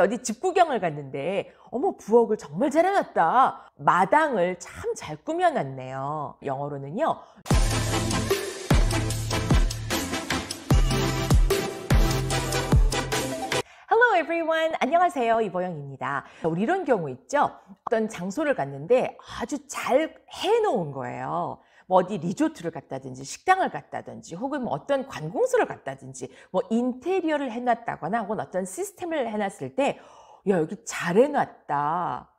어디 집 구경을 갔는데 어머 부엌을 정말 잘해놨다. 마당을 참 잘 꾸며놨네요. 영어로는요. Hello everyone. 안녕하세요. 이보영입니다. 우리 이런 경우 있죠? 어떤 장소를 갔는데 아주 잘 해놓은 거예요. 어디 리조트를 갔다든지 식당을 갔다든지 혹은 뭐 어떤 관공서를 갔다든지 뭐 인테리어를 해놨다거나 혹은 어떤 시스템을 해놨을 때 야, 여기 잘 해놨다.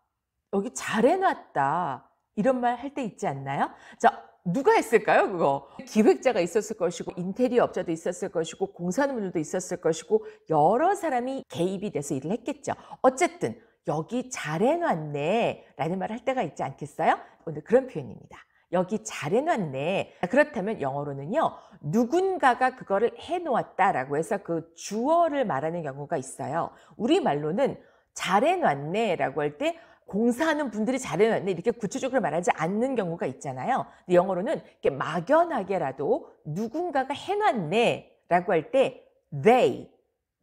여기 잘 해놨다. 이런 말 할 때 있지 않나요? 자, 누가 했을까요, 그거? 기획자가 있었을 것이고, 인테리어 업자도 있었을 것이고, 공사원들도 있었을 것이고, 여러 사람이 개입이 돼서 일을 했겠죠. 어쨌든, 여기 잘 해놨네. 라는 말을 할 때가 있지 않겠어요? 오늘 그런 표현입니다. 여기 잘해놨네. 그렇다면 영어로는요, 누군가가 그거를 해놓았다라고 해서 그 주어를 말하는 경우가 있어요. 우리말로는 잘해놨네라고 할 때 공사하는 분들이 잘해놨네 이렇게 구체적으로 말하지 않는 경우가 있잖아요. 근데 영어로는 이렇게 막연하게라도 누군가가 해놨네라고 할 때 they,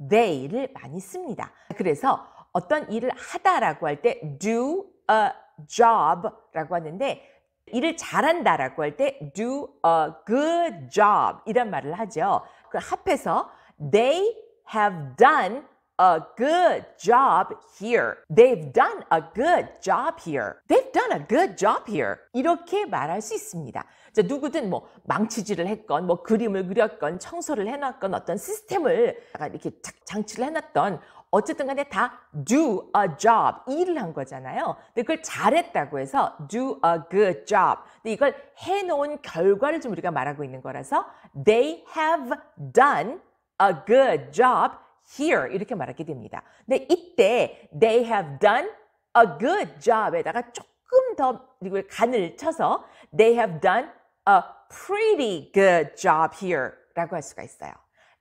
they를 많이 씁니다. 그래서 어떤 일을 하다라고 할 때 do a job라고 하는데 일을 잘한다라고 할 때 do a good job 이란 말을 하죠. 그 합해서 they have done a good job here. They've done a good job here. They've done a good job here. 이렇게 말할 수 있습니다. 자, 누구든 뭐 망치질을 했건 뭐 그림을 그렸건 청소를 해놨건 어떤 시스템을 이렇게 장치를 해놨던 어쨌든 간에 다 do a job 일을 한 거잖아요. 근데 그걸 잘했다고 해서 do a good job. 근데 이걸 해놓은 결과를 좀 우리가 말하고 있는 거라서 they have done a good job here 이렇게 말하게 됩니다. 근데 이때 they have done a good job에다가 조금 더 간을 쳐서 they have done a pretty good job here 라고 할 수가 있어요.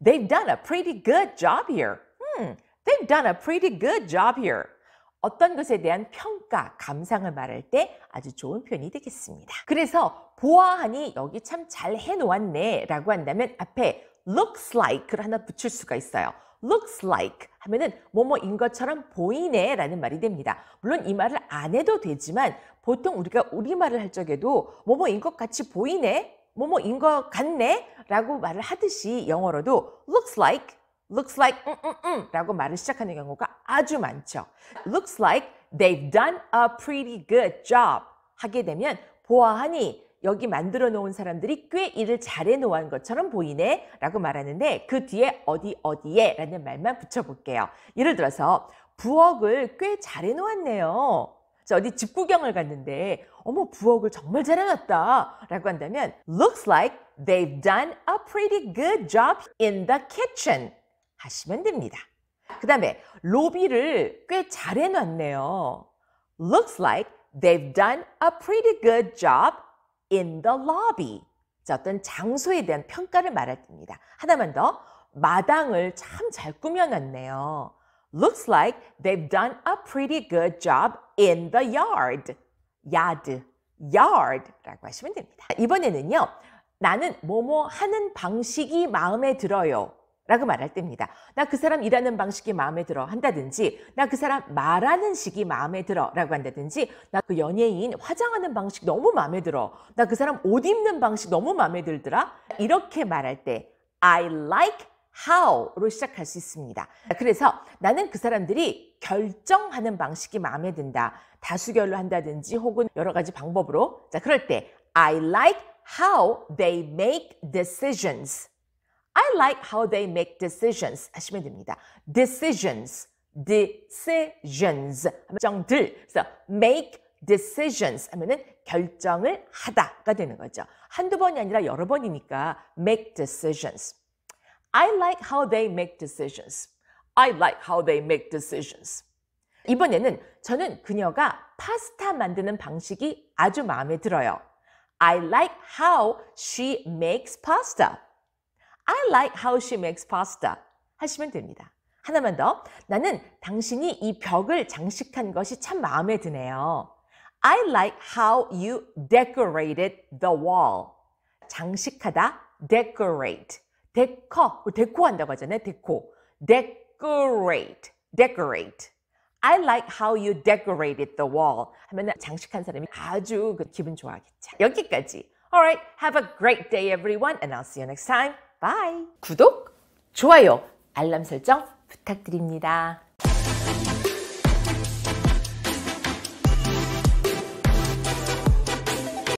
They've done a pretty good job here. Hmm, they've done a pretty good job here. 어떤 것에 대한 평가, 감상을 말할 때 아주 좋은 표현이 되겠습니다. 그래서 보아하니 여기 참 잘 해놓았네 라고 한다면 앞에 looks like를 하나 붙일 수가 있어요. looks like 하면은 뭐뭐인 것처럼 보이네 라는 말이 됩니다. 물론 이 말을 안 해도 되지만 보통 우리가 우리말을 할 적에도 뭐뭐인 것 같이 보이네 뭐뭐인 것 같네 라고 말을 하듯이 영어로도 looks like looks like 음, 음, 음, 라고 말을 시작하는 경우가 아주 많죠. looks like they've done a pretty good job 하게 되면 보아하니 여기 만들어 놓은 사람들이 꽤 일을 잘해 놓은 것처럼 보이네 라고 말하는데 그 뒤에 어디 어디에 라는 말만 붙여볼게요. 예를 들어서 부엌을 꽤 잘해 놓았네요. 어디 집 구경을 갔는데 어머 부엌을 정말 잘 해놨다 라고 한다면 looks like they've done a pretty good job in the kitchen 하시면 됩니다. 그 다음에 로비를 꽤 잘해놨네요. looks like they've done a pretty good job in the lobby. 자, 어떤 장소에 대한 평가를 말할 때입니다. 하나만 더. 마당을 참 잘 꾸며놨네요. Looks like they've done a pretty good job in the yard. 야드, yard라고 하시면 됩니다. 이번에는요. 나는 뭐뭐 하는 방식이 마음에 들어요. 라고 말할 때입니다. 나 그 사람 일하는 방식이 마음에 들어 한다든지, 나 그 사람 말하는 식이 마음에 들어 라고 한다든지, 나 그 연예인 화장하는 방식 너무 마음에 들어. 나 그 사람 옷 입는 방식 너무 마음에 들더라. 이렇게 말할 때, I like how로 시작할 수 있습니다. 그래서 나는 그 사람들이 결정하는 방식이 마음에 든다. 다수결로 한다든지 혹은 여러 가지 방법으로. 자, 그럴 때 I like how they make decisions. I like how they make decisions 하시면 됩니다. decisions, decisions 정들그래 make decisions 하면은 결정을 하다가 되는 거죠. 한두 번이 아니라 여러 번이니까 make decisions. I like how they make decisions. I like how they make decisions. 이번에는 저는 그녀가 파스타 만드는 방식이 아주 마음에 들어요. I like how she makes pasta. I like how she makes pasta. 하시면 됩니다. 하나만 더. 나는 당신이 이 벽을 장식한 것이 참 마음에 드네요. I like how you decorated the wall. 장식하다, decorate. 데커, 데코한다고 하잖아요. 데코. decorate, decorate. I like how you decorated the wall. 하면 장식한 사람이 아주 기분 좋아하겠죠. 여기까지. Alright, have a great day everyone and I'll see you next time. 바이! 구독, 좋아요, 알람 설정 부탁드립니다.